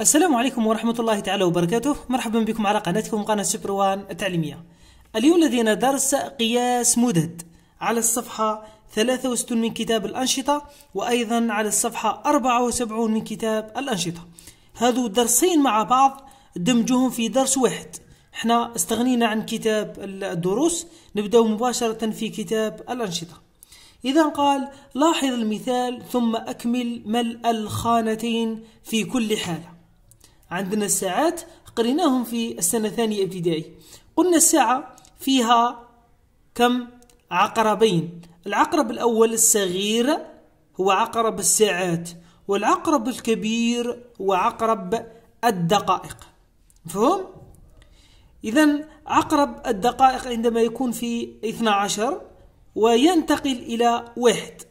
السلام عليكم ورحمة الله تعالى وبركاته مرحبا بكم على قناتكم قناة سوبر وان التعليمية اليوم لدينا درس قياس مدد على الصفحة 63 من كتاب الأنشطة وأيضا على الصفحة 74 من كتاب الأنشطة هذو درسين مع بعض دمجهم في درس واحد احنا استغنينا عن كتاب الدروس نبدأ مباشرة في كتاب الأنشطة إذا قال لاحظ المثال ثم أكمل ملء الخانتين في كل حالة عندنا الساعات قريناهم في السنة الثانية ابتدائي قلنا الساعة فيها كم عقربين العقرب الأول الصغير هو عقرب الساعات والعقرب الكبير هو عقرب الدقائق مفهوم؟ إذا عقرب الدقائق عندما يكون في 12 وينتقل إلى واحد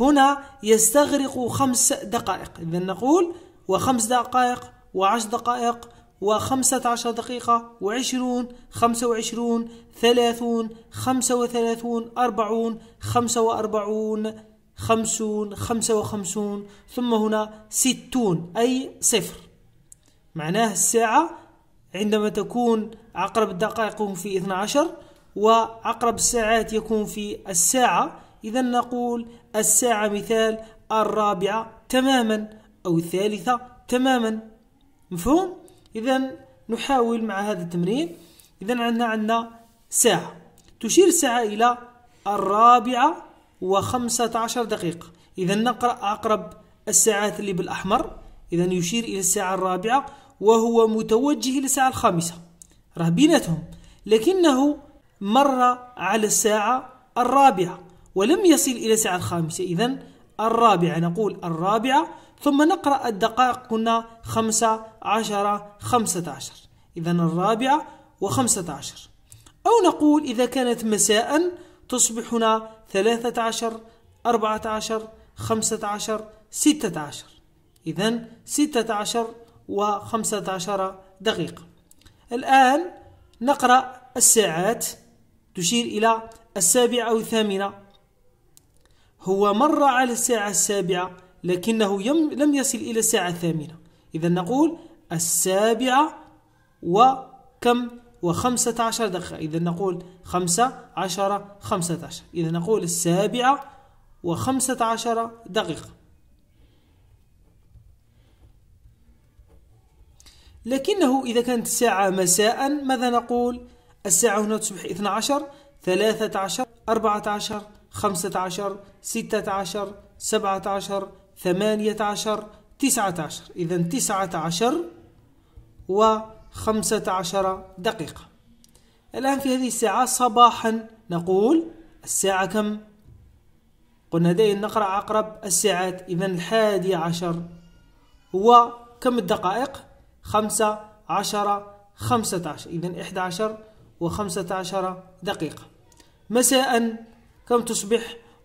هنا يستغرق خمس دقائق إذا نقول وخمس دقائق وعشر دقائق وخمسة عشر دقيقة وعشرون خمسة وعشرون ثلاثون خمسة وثلاثون أربعون خمسة وأربعون خمسون خمسة وخمسون ثم هنا ستون أي صفر معناه الساعة عندما تكون عقرب الدقائق يكون في 12 وعقرب الساعات يكون في الساعة إذا نقول الساعة مثال الرابعة تماما أو الثالثة تماما مفهوم اذا نحاول مع هذا التمرين اذا عندنا عندنا ساعه تشير الساعه الى الرابعه وخمسة عشر دقيقة إذا نقرأ أقرب الساعات اللي بالأحمر إذا يشير إلى الساعة الرابعة وهو متوجه الى الساعه الخامسة راه بيناتهم لكنه مر على الساعة الرابعة ولم يصل إلى الساعة الخامسة إذا الرابعة نقول الرابعة ثم نقرأ الدقائق كنا خمسة عشرة خمسة عشر إذا الرابعة وخمسة عشر أو نقول إذا كانت مساء تصبحنا ثلاثة عشر أربعة عشر خمسة عشر ستة عشر إذا ستة عشر وخمسة عشر دقيقة الآن نقرأ الساعات تشير إلى السابعة أو الثامنة هو مر على الساعة السابعة لكنه لم يصل إلى الساعة الثامنة إذا نقول السابعة وكم وخمسة عشر دقيقة إذا نقول خمسة عشر خمسة عشر إذا نقول السابعة وخمسة عشر دقيقة لكنه إذا كانت الساعة مساء ماذا نقول الساعة هنا تصبح 12 13 14 15 16 17 ثمانية عشر تسعة عشر إذا تسعة عشر وخمسة عشر دقيقة الآن في هذه الساعة صباحا نقول الساعة كم؟ قلنا دائما نقرأ عقرب الساعات إذا الحادي عشر وكم الدقائق؟ خمسة عشر خمسة عشر إذا إحدى عشر وخمسة عشر دقيقة مساء كم تصبح؟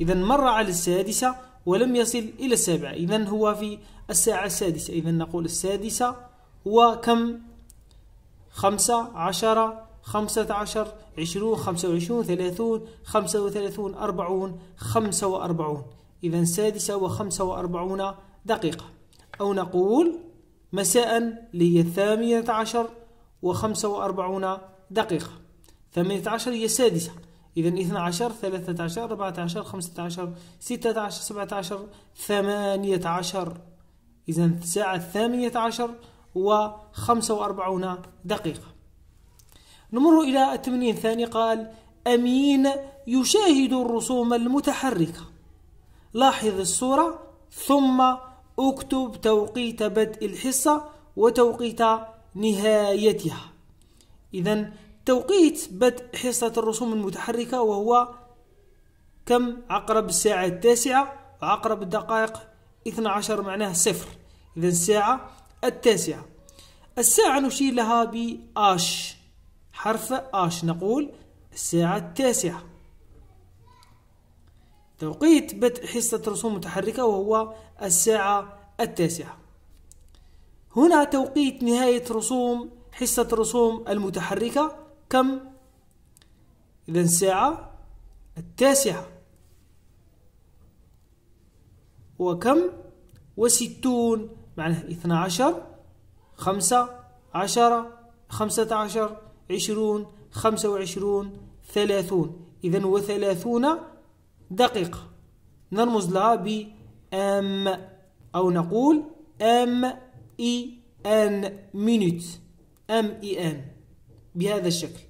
إذا مر على السادسة ولم يصل إلى السابعة إذا هو في الساعة السادسة إذا نقول السادسة هو كم خمسة عشرة خمسة عشر عشرون خمسة وعشرون ثلاثون خمسة وثلاثون أربعون خمسة وأربعون إذا سادسة وخمسة وأربعون دقيقة أو نقول مساء هي الثامنة عشر وخمسة وأربعون دقيقة ثمانية عشر هي السادسة إذا 12 13 14 15 16 17 18 إذا الساعة الثامنية عشر وخمسة وأربعون دقيقة نمر إلى التمرين الثاني قال أمين يشاهد الرسوم المتحركة لاحظ الصورة ثم اكتب توقيت بدء الحصة وتوقيت نهايتها إذا توقيت بدء حصة الرسوم المتحركة وهو كم عقرب الساعة التاسعة وعقرب الدقائق 12 معناها صفر إذا الساعة التاسعة الساعة نشير لها بآش حرف آش نقول الساعة التاسعة توقيت بدء حصة رسوم متحركة وهو الساعة التاسعة هنا توقيت نهاية رسوم حصة الرسوم المتحركة كم إذا الساعة التاسعة وكم وستون معناه اثنا عشر خمسة عشرة خمسة عشر عشرون خمسة وعشرون ثلاثون إذا وثلاثون دقيقة نرمز لها ب ام أو نقول أم إي أن مينوت أم إي أن بهذا الشكل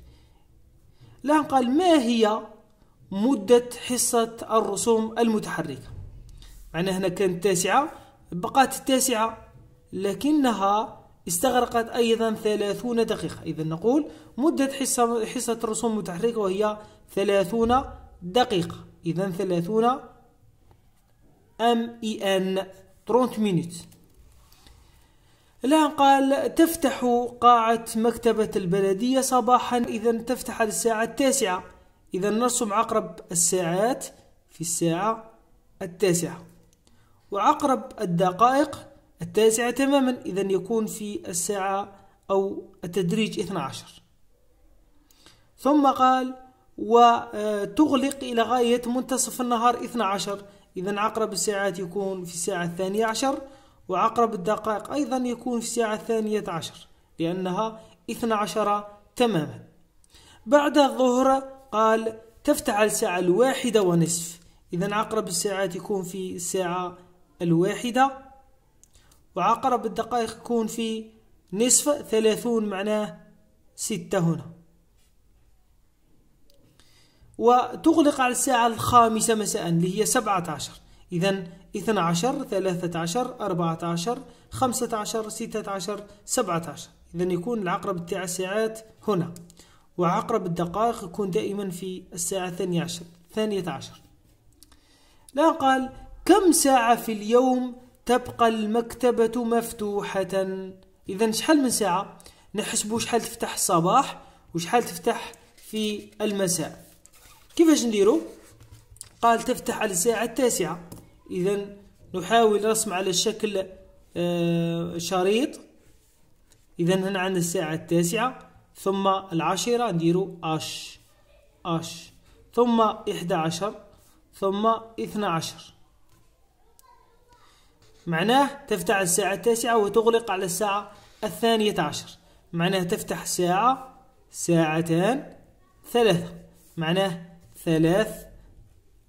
الآن قال ما هي مدة حصة الرسوم المتحركة معناها هنا كانت تاسعة بقات التاسعة لكنها استغرقت أيضا ثلاثون دقيقة إذا نقول مدة حصة, حصة الرسوم المتحركة وهي ثلاثون دقيقة إذا ثلاثون أم إي أن 30 minutes الآن قال تفتح قاعة مكتبة البلدية صباحا إذا تفتح الساعة التاسعة إذا نرسم عقرب الساعات في الساعة التاسعة وعقرب الدقائق التاسعة تماما إذا يكون في الساعة أو التدريج 12 ثم قال وتغلق إلى غاية منتصف النهار 12 إذا عقرب الساعات يكون في الساعة الثانية عشر وعقرب الدقائق أيضا يكون في الساعة الثانية عشر لأنها اثنا عشر تماما بعد الظهر قال تفتح الساعة الواحدة ونصف إذا عقرب الساعات يكون في الساعة الواحدة وعقرب الدقائق يكون في نصف ثلاثون معناه ستة هنا وتغلق على الساعة الخامسة مساء اللي هي سبعة عشر إذا 12 13 14 15 16 17 إذا يكون العقرب تاع الساعات هنا وعقرب الدقائق يكون دائما في الساعة الثانية عشر ثانية عشر لا قال كم ساعة في اليوم تبقى المكتبة مفتوحة إذا شحال من ساعة نحسبوا شحال تفتح الصباح وشحال تفتح في المساء كيفاش نديرو قال تفتح على الساعة التاسعة إذا نحاول رسم على شكل آه، شريط إذا هنا عندنا الساعة التاسعة ثم العاشرة نديرو أش أش ثم إحدى عشر ثم اثنى عشر معناه تفتح الساعة التاسعة وتغلق على الساعة الثانية عشر معناه تفتح ساعة ساعتان ثلاثة معناه ثلاث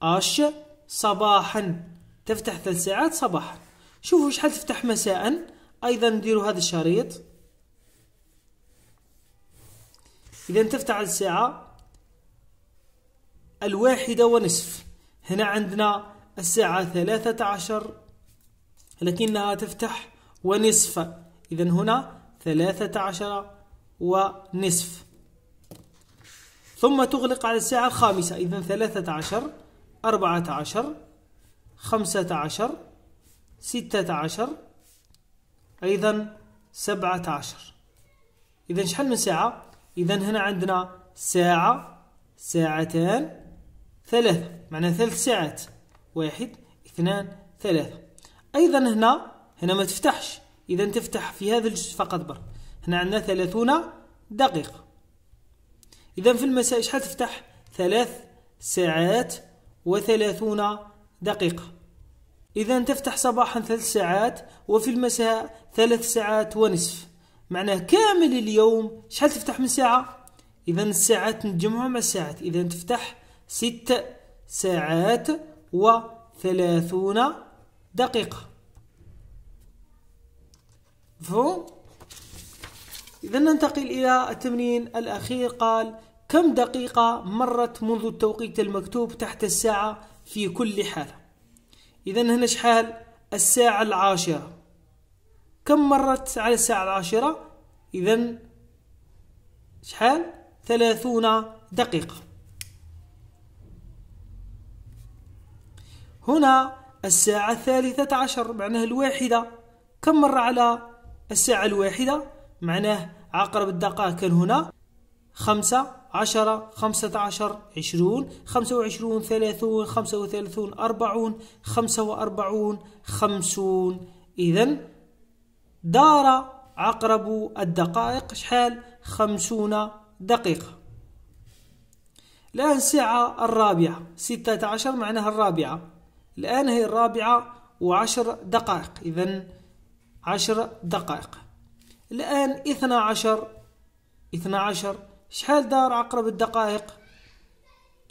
أش صباحا تفتح ثلاث ساعات صباحا شوفوا شحال تفتح مساء ايضا نديروا هذا الشريط اذا تفتح الساعه الواحده ونصف هنا عندنا الساعه ثلاثة عشر لكنها تفتح ونصف اذا هنا ثلاثة عشر ونصف ثم تغلق على الساعة الخامسة إذا ثلاثة عشر أربعة عشر خمسة عشر ستة عشر أيضا سبعة عشر إذا شحال من ساعة؟ إذا هنا عندنا ساعة ساعتان ثلاثة معناها ثلاث ساعات واحد اثنان ثلاثة أيضا هنا هنا ما تفتحش إذا تفتح في هذا الجزء فقط بر هنا عندنا ثلاثون دقيقة إذا في المساء شحال تفتح؟ ثلاث ساعات وثلاثون دقيقة إذا تفتح صباحا ثلاث ساعات وفي المساء ثلاث ساعات ونصف معناه كامل اليوم شحال تفتح من ساعة إذا الساعات نجمعها مع الساعات إذا تفتح ست ساعات وثلاثون دقيقة مفهوم؟ إذا ننتقل إلى التمرين الأخير قال كم دقيقة مرت منذ التوقيت المكتوب تحت الساعة في كل حالة إذا هنا شحال الساعة العاشرة كم مرت على الساعة العاشرة إذا شحال ثلاثون دقيقة هنا الساعة الثالثة عشر معناه الواحدة كم مرة على الساعة الواحدة معناه عقرب الدقائق كان هنا خمسة عشرة خمسة عشر عشرون خمسة وعشرون ثلاثون خمسة وثلاثون أربعون خمسة وأربعون خمسون إذا دار عقرب الدقائق شحال خمسون دقيقة الآن الساعة الرابعة ستة عشر معناها الرابعة الآن هي الرابعة وعشر دقائق إذا عشر دقائق الآن اثنا عشر اثنا عشر شحال دار عقرب الدقائق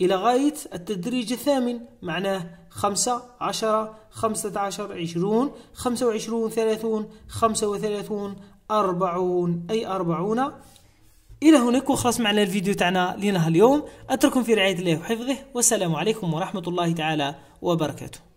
إلى غاية التدريج الثامن معناه خمسة عشرة خمسة عشر عشرون خمسة وعشرون ثلاثون خمسة وثلاثون أربعون أي أربعون إلى هناك وخلص معنا الفيديو تاعنا لنهار اليوم أترككم في رعاية الله وحفظه والسلام عليكم ورحمة الله تعالى وبركاته